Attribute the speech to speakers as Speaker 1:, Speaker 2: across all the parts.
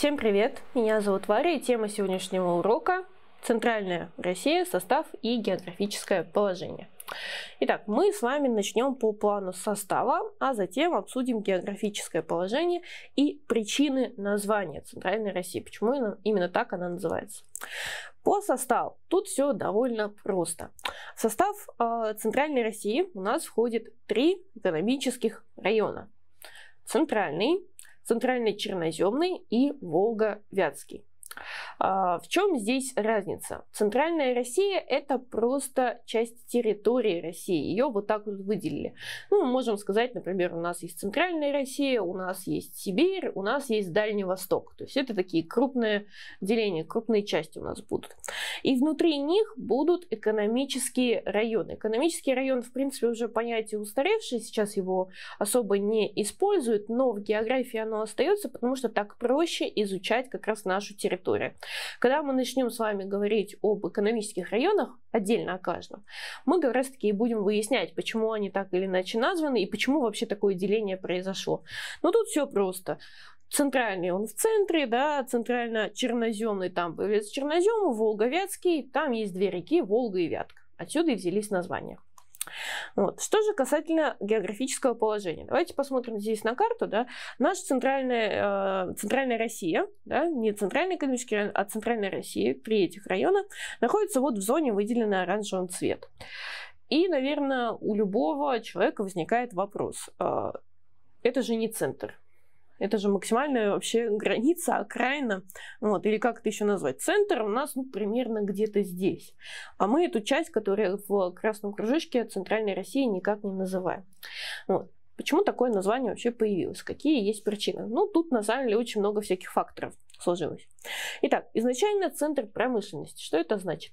Speaker 1: Всем привет! Меня зовут Варя, и тема сегодняшнего урока – Центральная Россия, состав и географическое положение. Итак, мы с вами начнем по плану состава, а затем обсудим географическое положение и причины названия Центральной России, почему именно так она называется. По составу тут все довольно просто. В состав э, Центральной России у нас входит три экономических района. Центральный, Центральный Черноземный и волга вятский а, в чем здесь разница? Центральная Россия – это просто часть территории России. Ее вот так вот выделили. Ну, мы можем сказать, например, у нас есть Центральная Россия, у нас есть Сибирь, у нас есть Дальний Восток. То есть это такие крупные деления, крупные части у нас будут. И внутри них будут экономические районы. Экономический район, в принципе, уже понятие устаревшее, сейчас его особо не используют, но в географии оно остается, потому что так проще изучать как раз нашу территорию. Когда мы начнем с вами говорить об экономических районах, отдельно о каждом, мы как раз таки и будем выяснять, почему они так или иначе названы и почему вообще такое деление произошло. Но тут все просто центральный он в центре, да, центрально-черноземный, там появляется чернозем, Волговятский, там есть две реки, Волга и Вятка. Отсюда и взялись названия. Вот. Что же касательно географического положения. Давайте посмотрим здесь на карту. Да? Наша центральная, э, центральная Россия, да? не центральный экономический район, а центральная Россия, три этих района, находится вот в зоне, выделенной оранжевым цветом. И, наверное, у любого человека возникает вопрос. Э, это же не центр это же максимальная вообще граница, окраина, вот, или как это еще назвать, центр у нас ну, примерно где-то здесь. А мы эту часть, которая в красном кружочке центральной России никак не называем. Вот. Почему такое название вообще появилось? Какие есть причины? Ну, тут на самом деле очень много всяких факторов сложилось. Итак, изначально центр промышленности. Что это значит?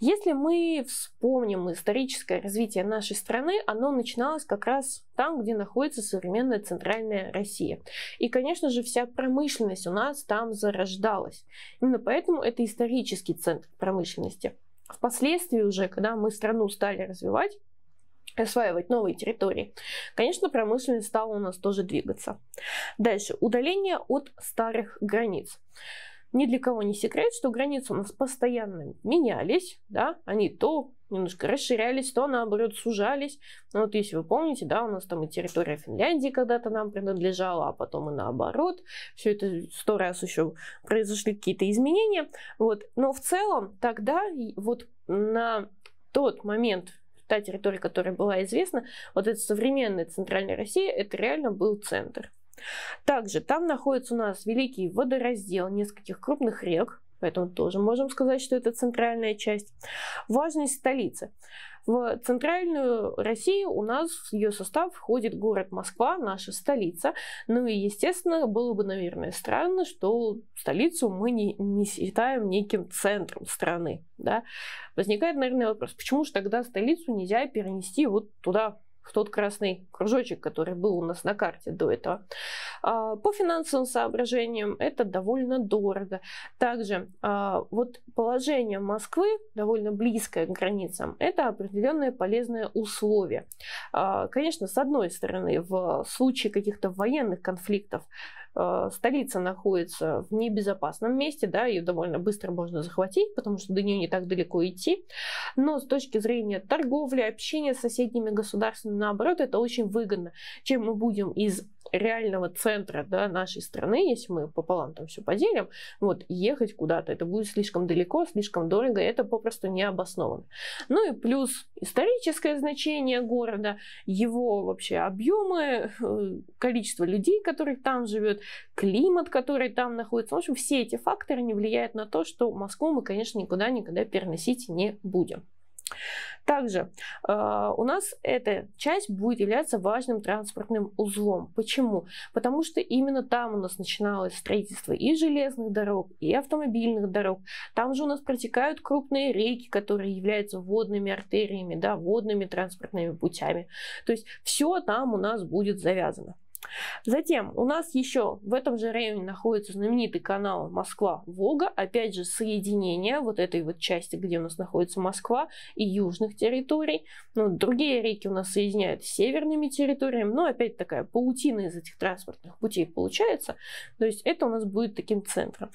Speaker 1: Если мы вспомним историческое развитие нашей страны, оно начиналось как раз там, где находится современная центральная Россия. И, конечно же, вся промышленность у нас там зарождалась. Именно поэтому это исторический центр промышленности. Впоследствии уже, когда мы страну стали развивать, осваивать новые территории. Конечно, промышленность стала у нас тоже двигаться. Дальше. Удаление от старых границ. Ни для кого не секрет, что границы у нас постоянно менялись, да, они то немножко расширялись, то наоборот сужались. Но ну, вот если вы помните, да, у нас там и территория Финляндии когда-то нам принадлежала, а потом и наоборот. Все это сто раз еще произошли какие-то изменения. Вот. Но в целом тогда вот на тот момент та территория, которая была известна, вот эта современная центральная Россия, это реально был центр. Также там находится у нас великий водораздел нескольких крупных рек, Поэтому тоже можем сказать, что это центральная часть. Важность столицы. В центральную Россию у нас в ее состав входит город Москва, наша столица. Ну и, естественно, было бы, наверное, странно, что столицу мы не, не считаем неким центром страны. Да? Возникает, наверное, вопрос, почему же тогда столицу нельзя перенести вот туда, в тот красный кружочек, который был у нас на карте до этого. А, по финансовым соображениям это довольно дорого. Также а, вот положение Москвы, довольно близкое к границам, это определенное полезное условие. А, конечно, с одной стороны, в случае каких-то военных конфликтов столица находится в небезопасном месте, да, ее довольно быстро можно захватить, потому что до нее не так далеко идти. Но с точки зрения торговли, общения с соседними государствами, наоборот, это очень выгодно. Чем мы будем из реального центра да, нашей страны, если мы пополам там все поделим, вот, ехать куда-то, это будет слишком далеко, слишком дорого, это попросту не обоснованно. Ну и плюс историческое значение города, его вообще объемы, э, количество людей, которых там живет, климат, который там находится. В общем, все эти факторы не влияют на то, что Москву мы, конечно, никуда никогда переносить не будем. Также э, у нас эта часть будет являться важным транспортным узлом. Почему? Потому что именно там у нас начиналось строительство и железных дорог, и автомобильных дорог. Там же у нас протекают крупные реки, которые являются водными артериями, да, водными транспортными путями. То есть все там у нас будет завязано. Затем у нас еще в этом же районе находится знаменитый канал Москва-Волга. Опять же, соединение вот этой вот части, где у нас находится Москва и южных территорий. Ну, другие реки у нас соединяют с северными территориями. Но опять такая паутина из этих транспортных путей получается. То есть это у нас будет таким центром.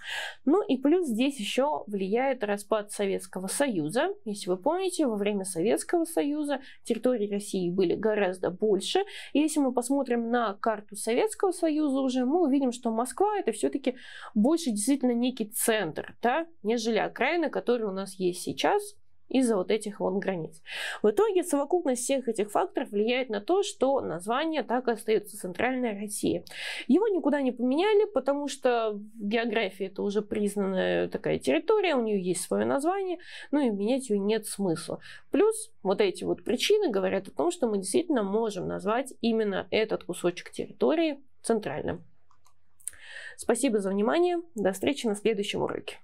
Speaker 1: Ну и плюс здесь еще влияет распад Советского Союза. Если вы помните, во время Советского Союза территории России были гораздо больше. И если мы посмотрим на карту карту Советского Союза уже, мы увидим, что Москва это все-таки больше действительно некий центр, да, нежели окраина, которая у нас есть сейчас, из-за вот этих вот границ. В итоге совокупность всех этих факторов влияет на то, что название так и остается Центральная Россия. Его никуда не поменяли, потому что в географии это уже признанная такая территория, у нее есть свое название, ну и менять ее нет смысла. Плюс вот эти вот причины говорят о том, что мы действительно можем назвать именно этот кусочек территории центральным. Спасибо за внимание. До встречи на следующем уроке.